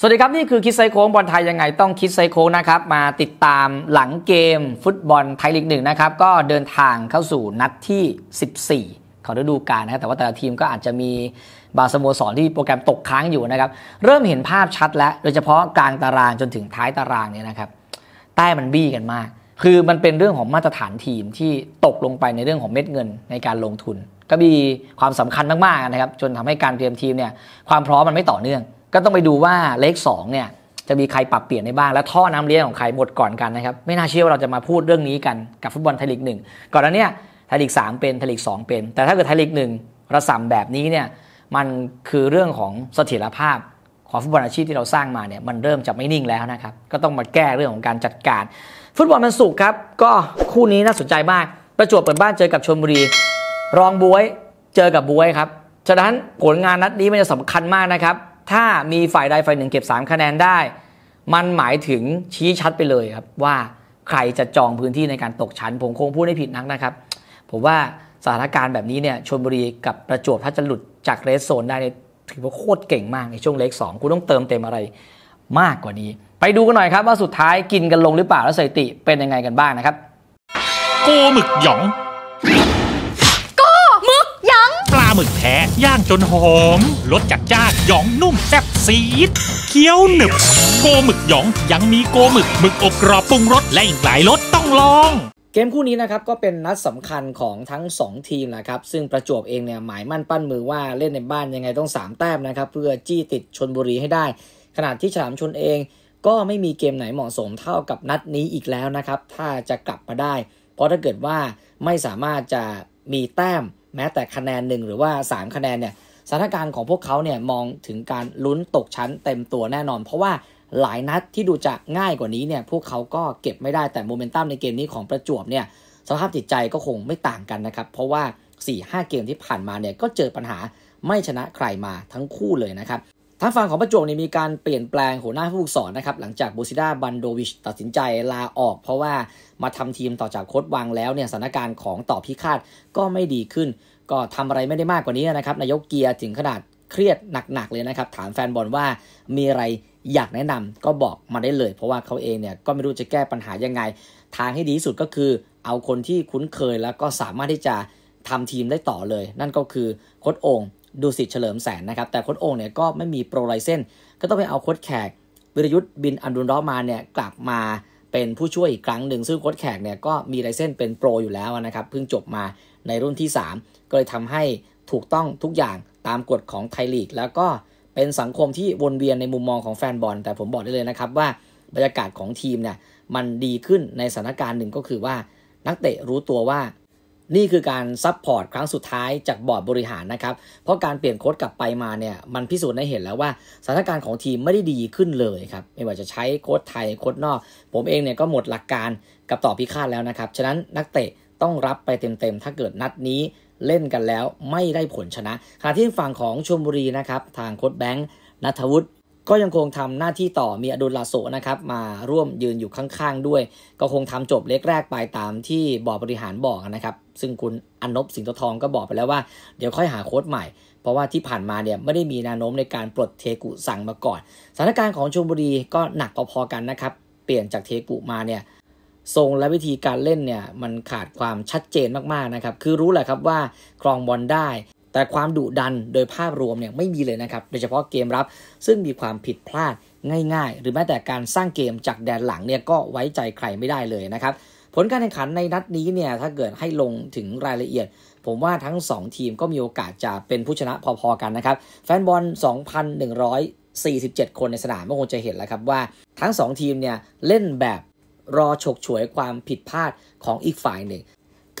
สวัสดีครับ นี่คือคิดไซโค้งบอลไทยยังไงต้องคิดไซโค้งนะครับมาติดตามหลังเกมฟุตบอลไทยลีกหนึ่งนะครับก็เดินทางเข้าสู่นัดที่ 14ของฤดูกาลนะครับแต่ว่าแต่ละทีมก็อาจจะมีบางสโมสรที่โปรแกรมตกค้างอยู่นะครับเริ่มเห็นภาพชัด แล้วโดยเฉพาะกลางตารางจนถึงท้ายตารางเนี่ยนะครับใต้มันบี้กันมาก คือมันเป็นเรื่องของมาตรฐานทีมที่ตกลงไปในเรื่องของเม็ดเงินในการลงทุน ก็มีความสำคัญมากๆนะครับจนทำให้การเตรียมทีมเนี่ยความพร้อมมันไม่ต่อเนื่องก็ต้องไปดูว่าเลขสองเนี่ยจะมีใครปรับเปลี่ยนในบ้าง และท่อน้ำเลี้ยงของใครหมดก่อนกันนะครับ ไม่น่าเชื่อว่าเราจะมาพูดเรื่องนี้กันกับฟุตบอลไทยลีกหนึ่งก่อนหน้านี้ไทยลีกสามเป็นไทยลีกสองเป็น แต่ถ้าเกิดไทยลีกหนึ่งระส่ำแบบนี้เนี่ยมันคือเรื่องของเสถียรภาพของฟุตบอลอาชีพที่เราสร้างมาเนี่ยมันเริ่มจะไม่นิ่งแล้วนะครับ ก็ต้องมาแก้เรื่องของการจัดการ ฟุตบอลมันสุกครับก็คู่นี้น่าสนใจมาก ประจวบเปิดบ้านเจอกับชลบุรี รองบวยเจอกับบวยครับ ฉะนั้นผลงานนัดนี้มันจะสำคัญมากนะครับถ้ามีฝ่ายใดฝ่ายหนึ่งเก็บ 3 คะแนนได้ มันหมายถึงชี้ชัดไปเลยครับ ว่าใครจะจองพื้นที่ในการตกชั้น ผมคงพูดไม่ผิดนักนะครับ ผมว่าสถานการณ์แบบนี้เนี่ยชนบุรีกับประจวบถ้าจะหลุดจากเรสโซนได้ถือว่าโคตรเก่งมากในช่วงเล็กสองคุณต้องเติมเต็มอะไรมากกว่านี้ ไปดูกันหน่อยครับว่าสุดท้ายกินกันลงหรือเปล่าแล้วสถิติเป็นยังไงกันบ้างนะครับ โกหมึกหยองหมึกแท้ย่างจนหอมรสจัดจ้านหยองนุ่มแซ่บซีดเคี้ยวหนึบโกหมึกหยองยังมีโกหมึกหมึกอบกรอบปรุงรสและอีกหลายรสต้องลอง เกมคู่นี้นะครับก็เป็นนัดสำคัญของทั้ง 2 ทีมนะครับ ซึ่งประจวบเองเนี่ยหมายมั่นปั้นมือว่าเล่นในบ้านยังไงต้อง3แต้มนะครับ เพื่อจี้ติดชนบุรีให้ได้ขณะที่ฉลามชนเองก็ไม่มีเกมไหนเหมาะสมเท่ากับนัดนี้อีกแล้วนะครับ ถ้าจะกลับมาได้ เพราะถ้าเกิดว่าไม่สามารถจะมีแต้มแม้แต่คะแนนหนึ่งหรือว่า 3 คะแนนเนี่ยสถานการณ์ของพวกเขาเนี่ยมองถึงการลุ้นตกชั้นเต็มตัวแน่นอน เพราะว่าหลายนัดที่ดูจะง่ายกว่านี้เนี่ยพวกเขาก็เก็บไม่ได้แต่โมเมนตัมในเกมนี้ของประจวบเนี่ยสภาพจิตใจก็คงไม่ต่างกันนะครับเพราะว่า 4-5 เกมที่ผ่านมาเนี่ยก็เจอปัญหาไม่ชนะใครมาทั้งคู่เลยนะครับทางฝั่งของประจวบเนี่ยมีการเปลี่ยนแปลงหัวหน้าผู้ฝึกสอนนะครับหลังจากบูซิด้าบันโดวิชตัดสินใจลาออก เพราะว่ามาทำทีมต่อจากโค้ดวังแล้วเนี่ยสถานการณ์ของต่อพิฆาตก็ไม่ดีขึ้นก็ทำอะไรไม่ได้มากกว่านี้นะครับนายกเกียร์ถึงขนาดเครียดหนักๆเลยนะครับถามแฟนบอลว่ามีอะไรอยากแนะนำก็บอกมาได้เลย เพราะว่าเขาเองเนี่ยก็ไม่รู้จะแก้ปัญหายังไงทางให้ดีที่สุดก็คือเอาคนที่คุ้นเคยแล้วก็สามารถที่จะทำทีมได้ต่อเลย นั่นก็คือโค้ดองดูสิเฉลิมแสนนะครับ แต่โค้ดองเนี่ยก็ไม่มีโปรไลเซนก็ต้องไปเอาโค้ดแขกวิรยุทธ์บินอันดุลร้อมาเนี่ยกลับมาเป็นผู้ช่วยอีกครั้งหนึ่งซึ่งโค้ดแขกเนี่ยก็มีไลเซนเป็นโปรอยู่แล้วนะครับเพิ่งจบมาในรุ่นที่ 3 ก็เลยทำให้ถูกต้องทุกอย่างตามกฎของไทยลีก แล้วก็เป็นสังคมที่วนเวียนในมุมมองของแฟนบอลแต่ผมบอกได้เลยนะครับว่า บรรยากาศของทีมเนี่ยมันดีขึ้นในสถานการณ์หนึ่งก็คือว่า นักเตะรู้ตัวว่า นี่คือการซัพพอร์ตครั้งสุดท้ายจากบอร์ดบริหารนะครับ เพราะการเปลี่ยนโค้ดกลับไปมาเนี่ยมันพิสูจน์ได้เห็นแล้วว่า สถานการณ์ของทีมไม่ได้ดีขึ้นเลยครับไม่ว่าจะใช้โค้ดไทยโค้ดนอก ผมเองเนี่ยก็หมดหลักการกับต่อพิฆาตแล้วนะครับ ฉะนั้นนักเตะต้องรับไปเต็มๆ ถ้าเกิดนัดนี้เล่นกันแล้วไม่ได้ผลชนะขณะที่ฝั่งของชลบุรีนะครับ ทางโค้ดแบงค์นัทวุฒิก็ยังคงทำหน้าที่ต่อมีอดุลลาโซนะครับมาร่วมยืนอยู่ข้างๆ ด้วย ก็คงทำจบเล็กแรกไปตามที่บอร์ดบริหารบอกนะครับ ซึ่งคุณอนบสิงห์ทองก็บอกไปแล้วว่า เดี๋ยวค่อยหาโค้ดใหม่ เพราะว่าที่ผ่านมาเนี่ยไม่ได้มีแนวโน้มในการปลดเทกุสั่งมาก่อนสถานการณ์ของชลบุรีก็หนักพอๆ กันนะครับเปลี่ยนจากเทกุมาเนี่ยทรงและวิธีการเล่นเนี่ยมันขาดความชัดเจนมากๆนะครับคือรู้แหละครับว่า ครองบอลได้ แต่ความดุดันโดยภาพรวมเนี่ยไม่มีเลยนะครับโดยเฉพาะเกมรับ ซึ่งมีความผิดพลาดง่ายๆ หรือแม้แต่การสร้างเกมจากแดนหลังเนี่ยก็ไว้ใจใครไม่ได้เลยนะครับผลการแข่งขันในนัดนี้เนี่ยถ้าเกิดให้ลงถึงรายละเอียด ผมว่าทั้ง 2 ทีมก็มีโอกาสจะเป็นผู้ชนะพอๆกันนะครับแฟนบอล2 1 47 คนในสนามก็คงจะเห็นแล้วครับว่าทั้ง 2 ทีมเนี่ยเล่นแบบรอฉกฉวยความผิดพลาดของอีกฝ่ายหนึ่ง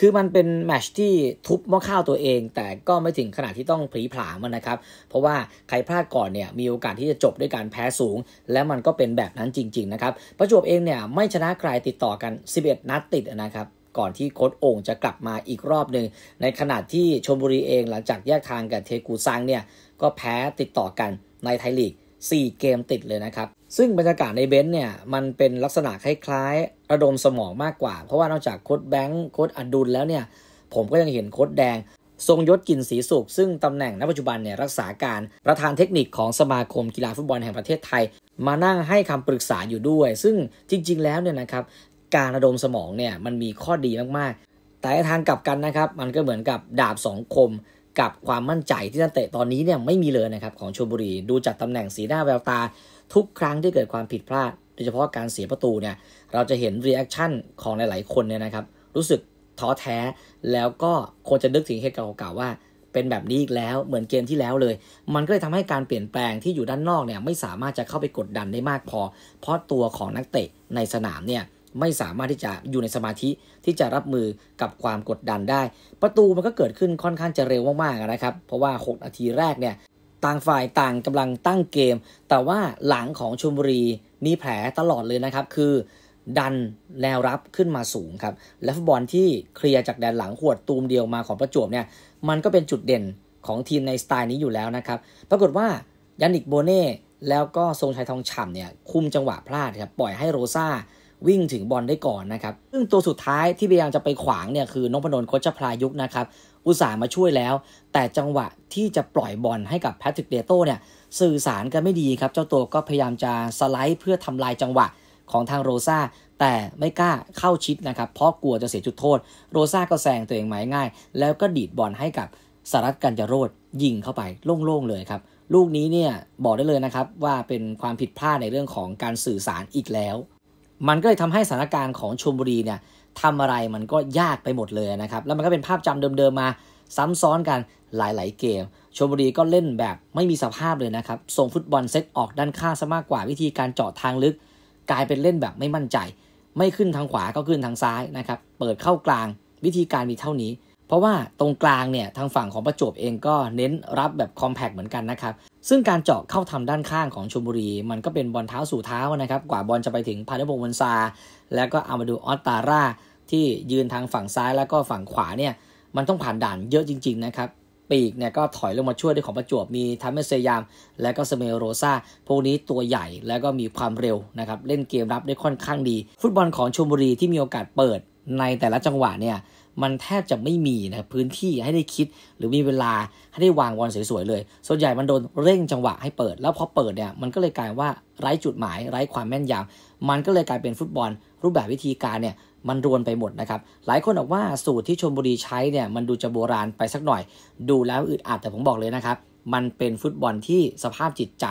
คือมันเป็น แมชที่ทุบม้อข้าวตัวเอง แต่ก็ไม่ถึงขนาดที่ต้องผีผามันนะครับ เพราะว่า ใคร พลาดก่อนเนี่ยมีโอกาสที่จะจบด้วยการแพ้สูง และ มันก็เป็นแบบนั้นจริง ๆ นะครับ ประจวบ เอง เนี่ย ไม่ชนะใครติดต่อกัน 11 นัดติดนะครับ ก่อนที่โค้ดโอ่งจะกลับมาอีกรอบหนึ่งในขณะที่ชมบุรีเองหลังจากแยกทางกับเทกูซังเนี่ยก็แพ้ติดต่อกันในไทยลีก4 เกมติดเลยนะครับ ซึ่งบรรยากาศในเบนซ์เนี่ย มันเป็นลักษณะคล้าย ๆ ระดมสมองมากกว่า เพราะว่านอกจากโค้ดแบงค์โค้ดอดุลแล้วเนี่ย ผมก็ยังเห็นโค้ดแดง ทรงยศกินสีสุขซึ่งตำแหน่งณปัจจุบันเนี่ย รักษาการประธานเทคนิคของสมาคมกีฬาฟุตบอลแห่งประเทศไทย มานั่งให้คำปรึกษาอยู่ด้วย ซึ่งจริงๆ แล้วเนี่ยนะครับการระดมสมองเนี่ยมันมีข้อดีมากๆ แต่ทางกลับกันนะครับมันก็เหมือนกับดาบสองคมกับความมั่นใจที่นักเตะตอนนี้เนี่ยไม่มีเลยนะครับของชลบุรีดูจากตำแหน่งสีหน้าแววตา ทุกครั้งที่เกิดความผิดพลาด โดยเฉพาะการเสียประตูเนี่ยเราจะเห็นรีแอคชั่นของหลายๆ คนเนี่ยนะครับรู้สึกท้อแท้แล้วก็ควรจะนึกถึงเหตุการณ์เก่าๆว่า เป็นแบบนี้อีกแล้วเหมือนเกมที่แล้วเลย มันก็เลยทำให้การเปลี่ยนแปลงที่อยู่ด้านนอกเนี่ยไม่สามารถจะเข้าไปกดดันได้มากพอ เพราะตัวของนักเตะในสนามเนี่ยไม่สามารถที่จะอยู่ในสมาธิที่จะรับมือกับความกดดันได้ ประตูมันก็เกิดขึ้นค่อนข้างจะเร็วมากๆ นะครับ เพราะว่า 6 นาทีแรกเนี่ย ต่างฝ่ายต่างกำลังตั้งเกม แต่ว่าหลังของชมบุรีมีแผลตลอดเลยนะครับ คือดันแนวรับขึ้นมาสูงครับและฟุตบอลที่เคลียร์จากแดนหลังขวดตูมเดียวมาของประจวบเนี่ย มันก็เป็นจุดเด่นของทีมในสไตล์นี้อยู่แล้วนะครับ ปรากฏว่ายนนิกโบเน่แล้วก็ทรงชัยทองฉ่ำเนี่ยคุมจังหวะพลาดครับ ปล่อยให้โรซาวิ่งถึงบอลได้ก่อนนะครับ ซึ่งตัวสุดท้ายที่พยายามจะไปขวางเนี่ยคือนพนล์โคชพลายุกนะครับ อุตส่าห์มาช่วยแล้ว แต่จังหวะที่จะปล่อยบอลให้กับแพทริกเดโต้เนี่ย สื่อสารกันไม่ดีครับ เจ้าตัวก็พยายามจะสไลด์เพื่อทำลายจังหวะของทางโรซาแต่ไม่กล้าเข้าชิดนะครับ เพราะกลัวจะเสียจุดโทษ โรซาก็แซงตัวเองหมายง่าย แล้วก็ดีดบอลให้กับสารัตกันจะโรดยิงเข้าไปโล่งๆเลยครับ ลูกนี้เนี่ยบอกได้เลยนะครับว่าเป็นความผิดพลาดในเรื่องของการสื่อสารอีกแล้วมันก็เลยทำให้สถานการณ์ของชลบุรีเนี่ยทำอะไรมันก็ยากไปหมดเลยนะครับแล้วมันก็เป็นภาพจำเดิมๆมาซ้ำซ้อนกันหลายๆเกมชลบุรีก็เล่นแบบไม่มีสภาพเลยนะครับส่งฟุตบอลเซตออกด้านข้างซะมากกว่าวิธีการเจาะทางลึก กลายเป็นเล่นแบบไม่มั่นใจ ไม่ขึ้นทางขวา ก็ขึ้นทางซ้ายนะครับเปิดเข้ากลางวิธีการมีเท่านี้เพราะว่าตรงกลางเนี่ยทางฝั่งของประจวบเองก็เน้นรับแบบคอมแพกเหมือนกันนะครับซึ่งการเจาะเข้าทำด้านข้างของชมบุรีมันก็เป็นบอลเท้าสู่เท้านะครับกว่าบอลจะไปถึงพาเดบงวันซาแล้วก็เอามาดูออสตาร่าที่ยืนทางฝั่งซ้ายแล้วก็ฝั่งขวาเนี่ย มันต้องผ่านด่านเยอะจริงๆนะครับ ปีกเนี่ยก็ถอยลงมาช่วยด้วยของประจวบมีทามเมสเซยาม และก็สเมโรซาพวกนี้ตัวใหญ่แล้วก็มีความเร็วนะครับเล่นเกมรับได้ค่อนข้างดี ฟุตบอลของชมบุรีที่มีโอกาสเปิดในแต่ละจังหวะเนี่ยมันแทบจะไม่มีนะพื้นที่ให้ได้คิด หรือมีเวลาให้ได้วางบอลสวย ๆ เลย ส่วนใหญ่มันโดนเร่งจังหวะให้เปิด แล้วพอเปิดเนี่ย มันก็เลยกลายว่าไร้จุดหมายไร้ความแม่นยำมันก็เลยกลายเป็นฟุตบอลรูปแบบวิธีการเนี่ยมันรวนไปหมดนะครับ หลายคนบอกว่าสูตรที่ชมบุรีใช้เนี่ย มันดูจะโบราณไปสักหน่อย ดูแล้วอึดอัดแต่ผมบอกเลยนะครับมันเป็นฟุตบอลที่สภาพจิตใจ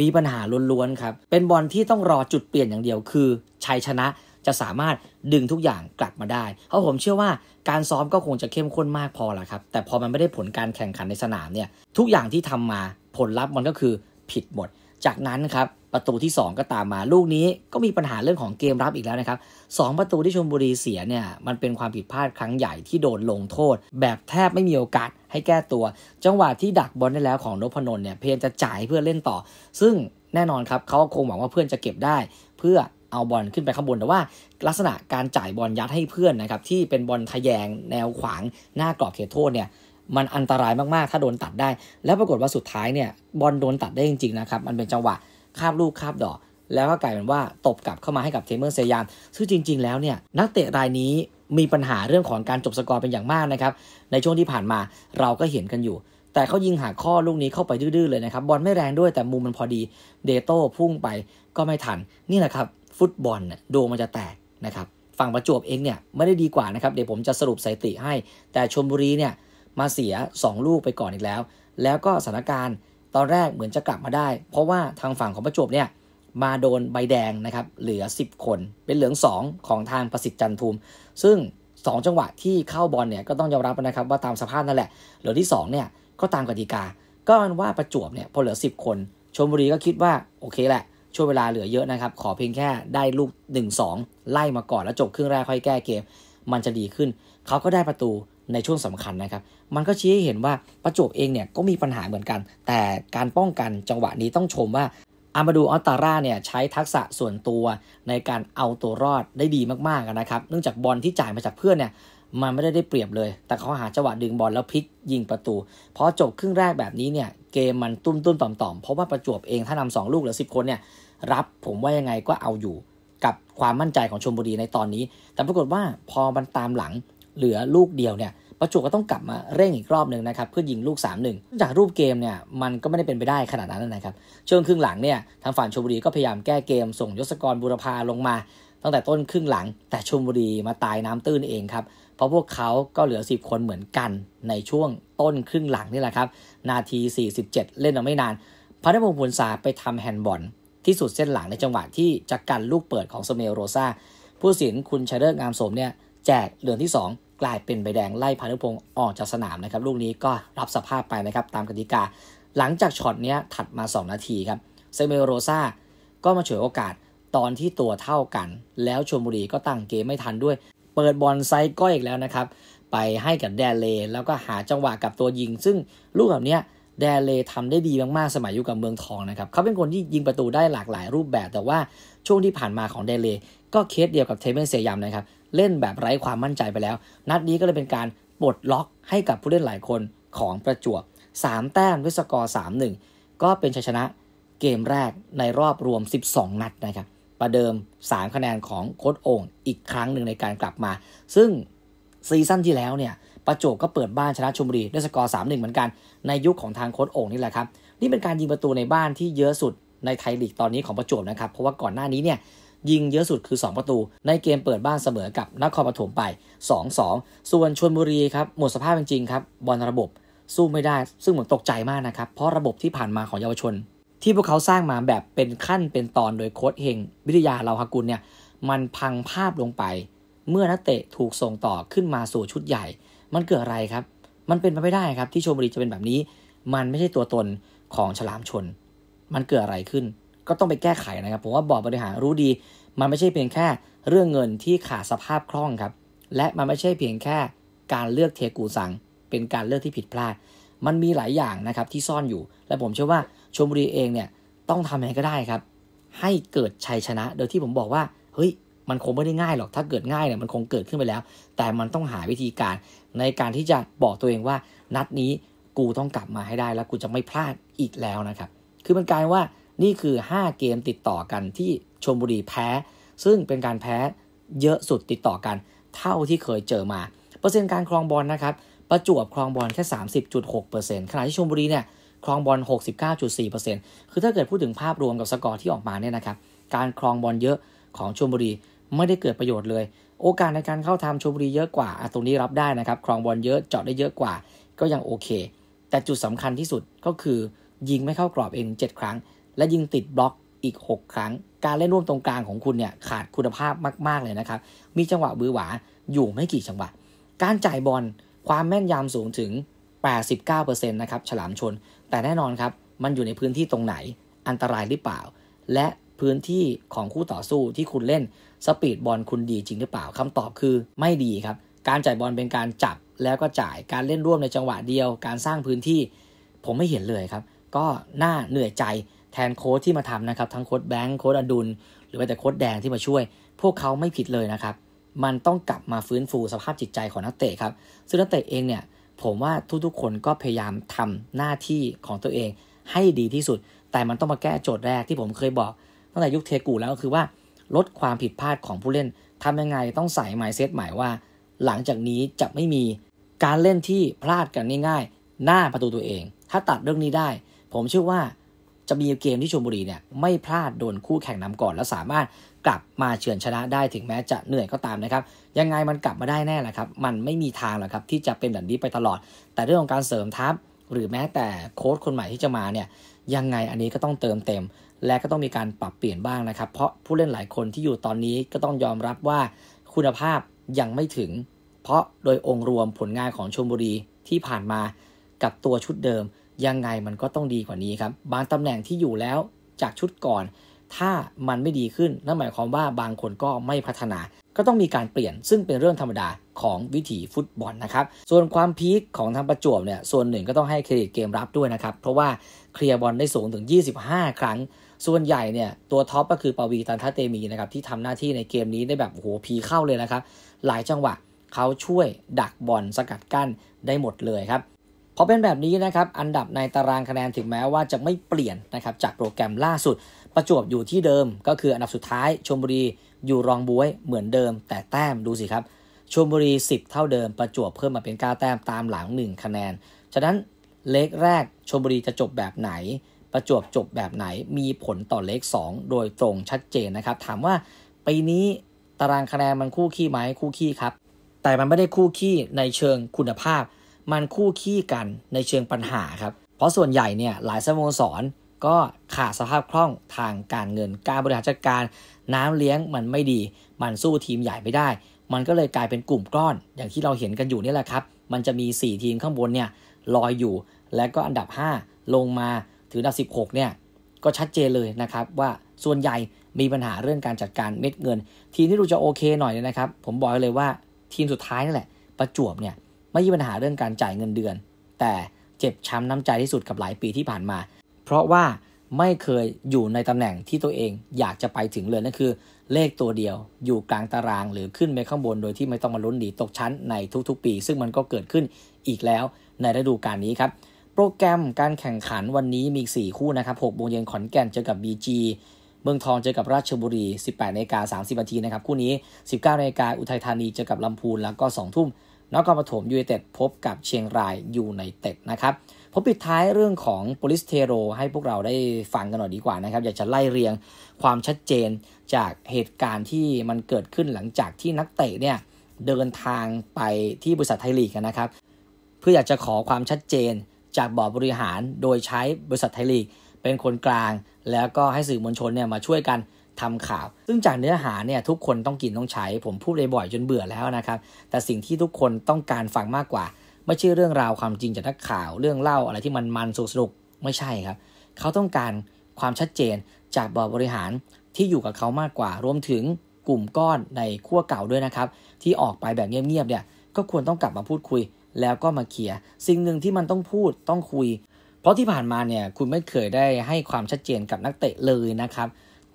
มีปัญหาล้วนๆครับเป็นบอลที่ต้องรอจุดเปลี่ยนอย่างเดียวคือชัยชนะจะสามารถดึงทุกอย่างกลับมาได้ เพราะผมเชื่อว่าการซ้อมก็คงจะเข้มข้นมากพอและครับ แต่พอมันไม่ได้ผลการแข่งขันในสนามเนี่ย ทุกอย่างที่ทำมาผลลัพธ์มันก็คือผิดหมด จากนั้นครับประตูที่ 2 ก็ตามมาลูกนี้ก็มีปัญหาเรื่องของเกมรับอีกแล้วนะครับสประตูที่ชมบุรีเสียเนี่ยมันเป็นความผิดพลาดครั้งใหญ่ที่โดนลงโทษ แบบแทบไม่มีโอกาสให้แก้ตัว จังหวะที่ดักบอลได้แล้วของนพนนเนี่ยเพียงจะจ่ายเพื่อเล่นต่อ ซึ่งแน่นอนครับเขาคงหวังว่าเพื่อนจะเก็บได้เพื่อเอาบอลขึ้นไปข้างบนแต่ว่า ลักษณะการจ่ายบอลยัดให้เพื่อนนะครับที่เป็นบอลทะแยง แนวขวาง หน้ากรอบเขตโทษเนี่ยมันอันตรายมาก ๆ ถ้าโดนตัดได้ แล้วปรากฏว่าสุดท้ายเนี่ย บอลโดนตัดได้จริง ๆ นะครับ มันเป็นจังหวะคาบลูกคาบดอกแล้วก็กลายเป็นว่าตบกลับเข้ามาให้กับ เทมเมอร์เซยานซึ่งจริง ๆ แล้วเนี่ยนักเตะรายนี้มีปัญหาเรื่องของการจบสกอร์เป็นอย่างมากนะครับในช่วงที่ผ่านมาเราก็เห็นกันอยู่ แต่เขายิงหาข้อลูกนี้เข้าไปดื้อๆเลยนะครับ บอลไม่แรงด้วยแต่มุมมันพอดีเดโต้พุ่งไปก็ไม่ทันนี่แหละครับฟุตบอลเนี่ยดมันจะแตกนะครับฝั่งประจวบเองเนี่ย ไม่ได้ดีกว่านะครับ เดี๋ยวผมจะสรุปสถิติให้ แต่ชมบุรีเนี่ย มาเสีย 2 ลูกไปก่อนอีกแล้ว แล้วก็สถานการณ์ตอนแรกเหมือนจะกลับมาได้ เพราะว่าทางฝั่งของประจวบเนี่ย มาโดนใบแดงนะครับ เหลือ 10 คนเป็นเหลือง 2 ของทางประสิทธิ์จันทุมซึ่ง 2 จังหวะที่เข้าบอลเนี่ยก็ต้องยอมรับนะครับว่าตามสภาพนั่นแหละเหลือที่2เนี่ยก็ตามกติกาก็ว่าประจวบเนี่ยพอเหลือ 10 คนชมบุรีก็คิดว่าโอเคแหละช่วงเวลาเหลือเยอะนะครับ ขอเพียงแค่ได้ลูก 1-2 ไล่มาก่อน แล้วจบครึ่งแรกค่อยแก้เกมมันจะดีขึ้น เขาก็ได้ประตูในช่วงสำคัญนะครับ มันก็ชี้ให้เห็นว่าประจวบเองเนี่ยก็มีปัญหาเหมือนกัน แต่การป้องกันจังหวะนี้ต้องชมว่าอามาดูออตตาร่าเนี่ยใช้ทักษะส่วนตัวในการเอาตัวรอดได้ดีมากๆนะครับ เนื่องจากบอลที่จ่ายมาจากเพื่อนเนี่ยมันไม่ได้ได้เปรียบเลย แต่เขาหาจังหวะดึงบอลแล้วพลิกยิงประตูพอจบครึ่งแรกแบบนี้เนี่ยเกมมันตุ้มตุ้มต่อมต่อมเพราะว่าประจวบเองถ้านำสองลูกหรือสิบคนเนี่ยรับผมว่ายังไงก็เอาอยู่กับความมั่นใจของชมบุรีในตอนนี้ แต่ปรากฏว่าพอมันตามหลังเหลือลูกเดียวเนี่ยประจวบก็ต้องกลับมาเร่งอีกรอบหนึ่งนะครับเพื่อยิงลูก3งจากรูปเกมเนี่ยมันก็ไม่ได้เป็นไปได้ขนาดนั้นนะครับช่วงครึ่งหลังเนี่ยทางฝั่งชมบุรีก็พยายามแก้เกมส่งยศกรบุรพาลงมาตั้งแต่ต้นครึ่งหลัง แต่ชลบุรีมาตายน้ำตื้นเองครับ เพราะพวกเขาก็เหลือ 10 คนเหมือนกันในช่วงต้นครึ่งหลังนี่แหละครับ นาที 47 เล่นมาไม่นานพัะนพงศ์พลนสาไปทำแฮนด์บอลที่สุดเส้นหลังในจังหวะที่จะกันลูกเปิดของสเมลโรซาผู้สินคุณชัยเลิศงามสมเนี่ย แจกเหลืองที่ 2 กลายเป็นใบแดงไล่พานุพงศ์ออกจากสนามนะครับลูกนี้ก็รับสภาพไปนะครับตามกติกา หลังจากช็อตนี้ถัดมา2 นาทีครับเซเมโรซาก็มาเฉวยโอกาสตอนที่ตัวเท่ากันแล้วชลบุรีก็ตั้งเกมไม่ทันด้วย เปิดบอลไซ์ก้อยอีกแล้วนะครับ ไปให้กับแดเลแล้วก็หาจังหวะกับตัวยิง ซึ่งลูกแบบเนี้ยแดเลทำได้ดีมาก ๆ สมัยอยู่กับเมืองทองนะครับเขาเป็นคนที่ยิงประตูได้หลากหลายรูปแบบ แต่ว่าช่วงที่ผ่านมาของแดเลก็เคสเดียวกับเทเบนเซยามนะครับ เล่นแบบไร้ความมั่นใจไปแล้ว นัดนี้ก็เลยเป็นการปลดล็อกให้กับผู้เล่นหลายคนของประจวบ3แต้มด้วยสกอร์3-1 ก็เป็นชัยชนะเกมแรกในรอบรวม 12นัดนะครับประเดิม 3 คะแนนของโค้ดโอ่งอีกครั้งหนึ่งในการกลับมา ซึ่งซีซั่นที่แล้วเนี่ยประจวบก็เปิดบ้านชนะชมบุรีด้วยสกอร์่งเหมือนกันในยุคขของทางโค้ดโอ่งนี่แหละครับนี่เป็นการยิงประตูในบ้านที่เยอะสุดในไทยลีกตอนนี้ของประจวบนะครับเพราะว่าก่อนหน้านี้เนี่ยยิงเยอะสุดคือ 2 ประตู ในเกมเปิดบ้านเสมอกับนครปฐมไป2-2ส่วนชนบุรีครับหมดสภาพจริงๆครับบอลระบบสู้ไม่ได้ ซึ่งผมตกใจมากนะครับเพราะระบบที่ผ่านมาของเยาวชนที่พวกเขาสร้างมาแบบเป็นขั้นเป็นตอนโดยโค้ดเฮงวิทยาเราฮากุลเนี่ย มันพังภาพลงไป เมื่อนักเตะถูกส่งต่อขึ้นมาสู่ชุดใหญ่ มันเกิดอะไรครับ มันเป็นไปไม่ได้ครับที่ชมบุรีจะเป็นแบบนี้ มันไม่ใช่ตัวตนของฉลามชน มันเกิดอะไรขึ้นก็ต้องไปแก้ไขนะครับผมว่าบอร์ดบริหารรู้ดี มันไม่ใช่เพียงแค่เรื่องเงินที่ขาดสภาพคล่องครับ และมันไม่ใช่เพียงแค่การเลือกเทกูสัง เป็นการเลือกที่ผิดพลาดมันมีหลายอย่างนะครับที่ซ่อนอยู่และผมเชื่อว่าชมบุรีเองเนี่ยต้องทำยังไงก็ได้ครับ ให้เกิดชัยชนะ โดยที่ผมบอกว่าเฮ้ย มันคงไม่ได้ง่ายหรอกถ้าเกิดง่ายเนี่ยมันคงเกิดขึ้นไปแล้ว แต่มันต้องหาวิธีการในการที่จะบอกตัวเองว่านัดนี้กูต้องกลับมาให้ได้แล้วกูจะไม่พลาดอีกแล้วนะครับคือมันกลายว่านี่คือ 5 เกมติดต่อกันที่ชมบุรีแพ้ ซึ่งเป็นการแพ้ เยอะสุดติดต่อกัน เท่าที่เคยเจอมาเปอร์เซ็นต์การครองบอลนะครับประจวบครองบอลแค่ 30.6%ขณะที่ชมบุรีเนี่ยครองบอล69.4%คือถ้าเกิดพูดถึงภาพรวมกับสกอร์ที่ออกมาเนี่ยนะครับ การครองบอลเยอะของชลบุรีไม่ได้เกิดประโยชน์เลย โอกาสในการเข้าทำชลบุรีเยอะกว่า ตรงนี้รับได้นะครับ ครองบอลเยอะเจาะได้เยอะกว่าก็ยังโอเค แต่จุดสำคัญที่สุดก็คือยิงไม่เข้ากรอบเอง 7 ครั้ง และยิงติดบล็อกอีก 6 ครั้ง การเล่นร่วมตรงกลางของคุณเนี่ยขาดคุณภาพมากๆเลยนะครับ มีจังหวะบือหวาอยู่ไม่กี่จังหวะ การจ่ายบอลความแม่นยำสูงถึง 89%นะครับฉลามชนแต่แน่นอนครับมันอยู่ในพื้นที่ตรงไหนอันตรายหรือเปล่า และพื้นที่ของคู่ต่อสู้ที่คุณเล่นสปีดบอลคุณดีจริงหรือเปล่า คำตอบคือไม่ดีครับ การจ่ายบอลเป็นการจับแล้วก็จ่ายการเล่นร่วมในจังหวะเดียว การสร้างพื้นที่ ผมไม่เห็นเลยครับ ก็น่าเหนื่อยใจแทนโค้ชที่มาทำนะครับ ทั้งโค้ชแบงค์โค้ชอดุลหรือแม้แต่โค้ชแดงที่มาช่วย พวกเขาไม่ผิดเลยนะครับมันต้องกลับมาฟื้นฟูสภาพจิตใจของนักเตะครับซึ่งนักเตะเองเนี่ยผมว่าทุกๆ คนก็พยายามทำหน้าที่ของตัวเองให้ดีที่สุด แต่มันต้องมาแก้โจทย์แรกที่ผมเคยบอกตั้งแต่ยุคเทกูแล้วก็คือว่า ลดความผิดพลาดของผู้เล่นทำยังไงต้องใส่หมเซตใหม่ว่า หลังจากนี้จะไม่มีการเล่นที่พลาดกันง่ายๆ หน้าประตูตัวเอง ถ้าตัดเรื่องนี้ได้ ผมเชื่อว่าจะมีเกมที่ชมบุรีเนี่ยไม่พลาดโดนคู่แข่งนำก่อนแล้วสามารถกลับมาเฉือนชนะได้ถึงแม้จะเหนื่อยก็ตามนะครับ ยังไงมันกลับมาได้แน่แหละครับ มันไม่มีทางหรอกครับที่จะเป็นแบบนี้ไปตลอด แต่เรื่องของการเสริมทัพหรือแม้แต่โค้ชคนใหม่ที่จะมาเนี่ยยังไงอันนี้ก็ต้องเติมเต็ม และก็ต้องมีการปรับเปลี่ยนบ้างนะครับ เพราะผู้เล่นหลายคนที่อยู่ตอนนี้ก็ต้องยอมรับว่าคุณภาพยังไม่ถึง เพราะโดยองค์รวมผลงานของชมบุรีที่ผ่านมากับตัวชุดเดิมยังไงมันก็ต้องดีกว่านี้ครับบางตำแหน่งที่อยู่แล้วจากชุดก่อนถ้ามันไม่ดีขึ้น นั่นหมายความว่าบางคนก็ไม่พัฒนา ก็ต้องมีการเปลี่ยนซึ่งเป็นเรื่องธรรมดาของวิถีฟุตบอลนะครับ ส่วนความพีคของทางประจวบเนี่ยส่วนหนึ่งก็ต้องให้เครดิตเกมรับด้วยนะครับ เพราะว่าเคลียร์บอลได้สูงถึง 25 ครั้ง ส่วนใหญ่เนี่ยตัวท็อปก็คือปวีตันทัตเตมีนะครับที่ทำหน้าที่ในเกมนี้ได้แบบโอ้โหพีเข้าเลยนะครับหลายจังหวะเขาช่วยดักบอลสกัดกั้นได้หมดเลยครับพอเป็นแบบนี้นะครับอันดับในตารางคะแนนถึงแม้ว่าจะไม่เปลี่ยนนะครับจากโปรแกรมล่าสุดประจวบอยู่ที่เดิมก็คืออันดับสุดท้ายชมบุรีอยู่รองบวยเหมือนเดิม แต่แต้มดูสิครับชมบุรี10 เท่าเดิมประจวบเพิ่มมาเป็น9แต้มตามหลัง 1 คะแนน ฉะนั้นเลกแรกชมบุรีจะจบแบบไหน ประจวบจบแบบไหนมีผลต่อเลก2โดยตรงชัดเจนนะครับถามว่าปีนี้ตารางคะแนนมันคู่ขี้ไหมคู่ขี้ครับแต่มันไม่ได้คู่ขี้ในเชิงคุณภาพ มันคู่ขี้กันในเชิงปัญหาครับเพราะส่วนใหญ่เนี่ยหลายสโมสรก็ขาดสภาพคล่องทางการเงิน การบริหารจัดการ น้ำเลี้ยงมันไม่ดี มันสู้ทีมใหญ่ไม่ได้ มันก็เลยกลายเป็นกลุ่มก้อนอย่างที่เราเห็นกันอยู่นี่แหละครับ มันจะมี 4 ทีมข้างบนเนี่ย ลอยอยู่ และก็อันดับ 5 ลงมาถึงอันดับ 16 เนี่ย ก็ชัดเจนเลยนะครับ ว่าส่วนใหญ่มีปัญหาเรื่องการจัดการเม็ดเงิน ทีมที่ดูจะโอเค หน่อยนะครับ ผมบอกเลยว่าทีมสุดท้ายนั่นแหละ ประจวบเนี่ยไม่มีปัญหาเรื่องการจ่ายเงินเดือน แต่เจ็บช้ำน้ำใจที่สุดกับหลายปีที่ผ่านมาเพราะว่าไม่เคยอยู่ในตำแหน่งที่ตัวเองอยากจะไปถึงเลยนั่นคือเลขตัวเดียวอยู่กลางตารางหรือขึ้นไปข้างบนโดยที่ไม่ต้องมาลุ้นดีตกชั้นในทุกๆปี ซึ่งมันก็เกิดขึ้นอีกแล้วในฤดูกาลนี้ครับ โปรแกรมการแข่งขันวันนี้มี 4 คู่นะครับ6โมงเย็นขอนแก่นเจอกับ BG เมืองทองเจอกับราชบุรี 18นาฬิกา30นาทีนะครับ คู่นี้ 19นาฬิกาอุทัยธานีเจอกับลำพูนแล้วก็2ทุ่มนครปฐมยูเอเต็ดพบกับเชียงรายยูไนเต็ดนะครับผมปิดท้ายเรื่องของโปลิสเทโรให้พวกเราได้ฟังกันหน่อยดีกว่านะครับ อยากจะไล่เรียงความชัดเจนจากเหตุการณ์ที่มันเกิดขึ้นหลังจากที่นักเตะเนี่ยเดินทางไปที่บริษัทไทยลีกนะครับ เพื่ออยากจะขอความชัดเจนจากบอร์ดบริหารโดยใช้บริษัทไทยลีก เป็นคนกลาง แล้วก็ให้สื่อมวลชนเนี่ยมาช่วยกันทำข่าว ซึ่งจากเนื้อหาเนี่ยทุกคนต้องกินต้องใช้ผมพูดเลยบ่อยจนเบื่อแล้วนะครับแต่สิ่งที่ทุกคนต้องการฟังมากกว่าไม่ใช่เรื่องราวความจริงจากนักข่าวเรื่องเล่าอะไรที่มันมันสุกนุก ไม่ใช่ครับ เขาต้องการความชัดเจนจากบอร์ดบริหารที่อยู่กับเขามากกว่า รวมถึงกลุ่มก้อนในขั้วเก่าด้วยนะครับ ที่ออกไปแบบเงียบๆเนี่ยก็ควรต้องกลับมาพูดคุย แล้วก็มาเคลียร์สิ่งหนึ่งที่มันต้องพูดต้องคุย เพราะที่ผ่านมาเนี่ยคุณไม่เคยได้ให้ความชัดเจนกับนักเตะเลยนะครับ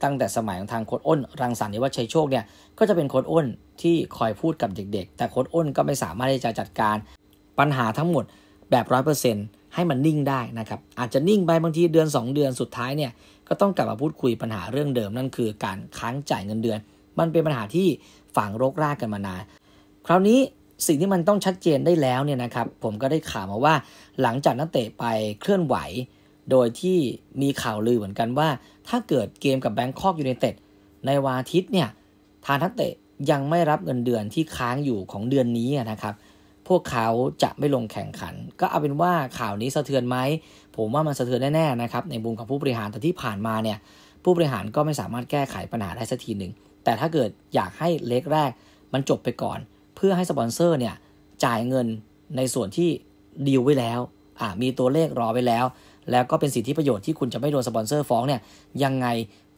ตั้งแต่สมัยของทางโค้ดอ้นรังสรรค์นิวัชชัยโชคเนี่ย ก็จะเป็นโค้ดอ้นที่คอยพูดกับเด็กๆ แต่โค้ดอ้นก็ไม่สามารถที่จะจัดการปัญหาทั้งหมดแบบร้อยเปอร์เซนต์ให้มันนิ่งได้นะครับอาจจะนิ่งไปบางทีเดือน 2 เดือนสุดท้ายเนี่ยก็ต้องกลับมาพูดคุยปัญหาเรื่องเดิมนั่นคือการค้างจ่ายเงินเดือน มันเป็นปัญหาที่ฝังรกรากกันมานานคราวนี้สิ่งที่มันต้องชัดเจนได้แล้วเนี่ยนะครับ ผมก็ได้ข่าวมาว่า หลังจากนักเตะไปเคลื่อนไหว โดยที่มีข่าวลือเหมือนกันว่า ถ้าเกิดเกมกับแบงคอกยูเนเต็ดในวันอาทิตย์เนี่ยทางนักเตะยังไม่รับเงินเดือนที่ค้างอยู่ของเดือนนี้นะครับพวกเขาจะไม่ลงแข่งขัน ก็เอาเป็นว่าข่าวนี้สะเทือนไหม ผมว่ามันสะเทือนแน่ๆนะครับในบุมของผู้บริหาร แต่ที่ผ่านมาเนี่ย ผู้บริหารก็ไม่สามารถแก้ไขปัญหาได้สักทีหนึ่งแต่ถ้าเกิดอยากให้เล็กแรกมันจบไปก่อน เพื่อให้สปอนเซอร์เนี่ยจ่ายเงินในส่วนที่ดีลไว้แล้วอ่ามีตัวเลขรอไว้แล้ว แล้วก็เป็นสิทธิประโยชน์ที่คุณจะไม่โดนสปอนเซอร์ฟ้องเนี่ยยังไง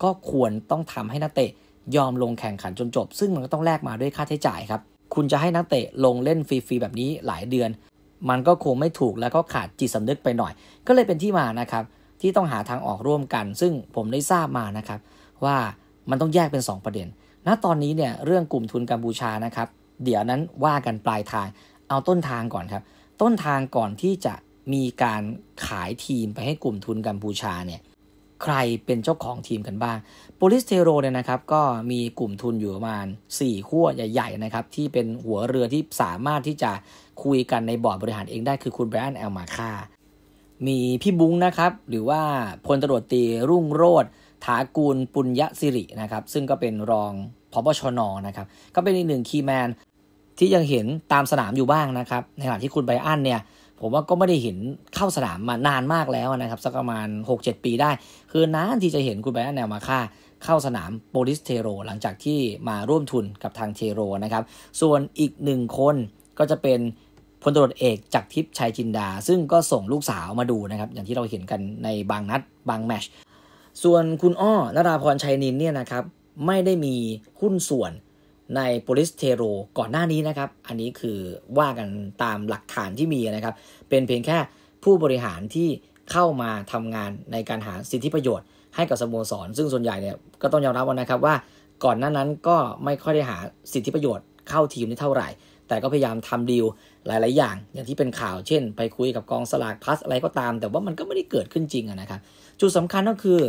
ก็ควรต้องทำให้นักเตะ ยอมลงแข่งขันจนจบ ซึ่งมันก็ต้องแลกมาด้วยค่าใช้จ่ายครับคุณจะให้นักเตะลงเล่นฟรีๆแบบนี้หลายเดือน มันก็คงไม่ถูกแล้วก็ขาดจิตสำนึกไปหน่อย ก็เลยเป็นที่มานะครับ ที่ต้องหาทางออกร่วมกัน ซึ่งผมได้ทราบมานะครับว่ามันต้องแยกเป็น 2 ประเด็น ณ ตอนนี้เนี่ยเรื่องกลุ่มทุนกัมพูชานะครับเดี๋ยวนั้นว่ากันปลายทาง เอาต้นทางก่อนครับ ต้นทางก่อนที่จะมีการขายทีมไปให้กลุ่มทุนกัมพูชาเนี่ยใครเป็นเจ้าของทีมกันบ้างโปลิสเทโรเนี่ยนะครับก็มีกลุ่มทุนอยู่ประมาณ 4 ขั้วใหญ่ ๆ นะครับ ที่เป็นหัวเรือที่สามารถที่จะคุยกันในบอร์ดบริหารเองได้คือคุณไบรอันแอลมาค่ามีพี่บุ้งนะครับ หรือว่าพลตรวจตีรุ่งโรธถากูลปุญญสิรินะครับ ซึ่งก็เป็นรองพบชนนะครับ ก็เป็นอีกหนึ่งคีแมนที่ยังเห็นตามสนามอยู่บ้างนะครับ ในขณะที่คุณไบอันเนี่ยผมว่าก็ไม่ได้เห็นเข้าสนามมานานมากแล้วนะครับสักประมาณ6-7ปีได้คือนานที่จะเห็นคุณไบรอันแนวมาค่าเข้าสนามโปลิสเทโร หลังจากที่มาร่วมทุนกับทางเทโร นะครับ ส่วนอีกหนึ่งคนก็จะเป็นพลตรวจเอก จากทิพย์ชัยจินดา ซึ่งก็ส่งลูกสาวมาดูนะครับอย่างที่เราเห็นกันในบางนัดบางแมชส่วนคุณอ้อนราพรชัยนินเนี่ยนะครับไม่ได้มีหุ้นส่วนในโปลิสเทโร ก่อนหน้านี้นะครับ อันนี้คือว่ากันตามหลักฐานที่มีนะครับเป็นเพียงแค่ผู้บริหารที่เข้ามาทำงานในการหาสิทธิประโยชน์ให้กับสโมสรซึ่งส่วนใหญ่เนี่ยก็ต้องยอมรับว่านะครับว่าก่อนหน้านั้นก็ไม่ค่อยได้หาสิทธิประโยชน์เข้าทีมได้เท่าไหร่ แต่ก็พยายามทำดีลหลายๆ อย่าง อย่างที่เป็นข่าวเช่น ไปคุยกับกองสลากพัสอะไรก็ตาม แต่ว่ามันก็ไม่ได้เกิดขึ้นจริงนะครับ จุดสำคัญก็คือ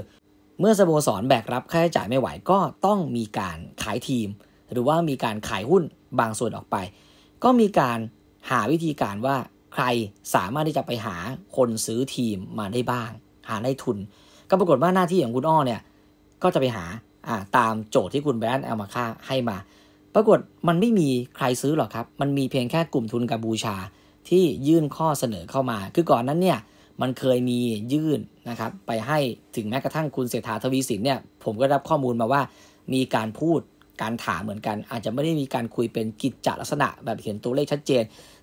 เมื่อสโมสรแบกรับค่าใช้จ่ายไม่ไหว ก็ต้องมีการขายทีม หรือว่ามีการขายหุ้นบางส่วนออกไป ก็มีการหาวิธีการว่ารสามารถที่จะไปหาคนซื้อทีมมาได้บ้าง หาได้ทุน ก็ปรากฏว่าหน้าที่ของคุณอ้อเนี่ยก็จะไปหาตามโจทย์ที่คุณแบรนด์เอามาค่าให้มา ปรากฏมันไม่มีใครซื้อหรอกครับ มันมีเพียงแค่กลุ่มทุนกับบูชาที่ยื่นข้อเสนอเข้ามา คือก่อนนั้นเนี่ยมันเคยมียื่นนะครับไปให้ถึงแม้กระทั่งคุณเศรษฐาทวีสินเนี่ยผมก็รับข้อมูลมาว่า มีการพูดการถามเหมือนกัน อาจจะไม่ได้มีการคุยเป็นกิจจลักษณะแบบเห็นตัวเลขชัดเจน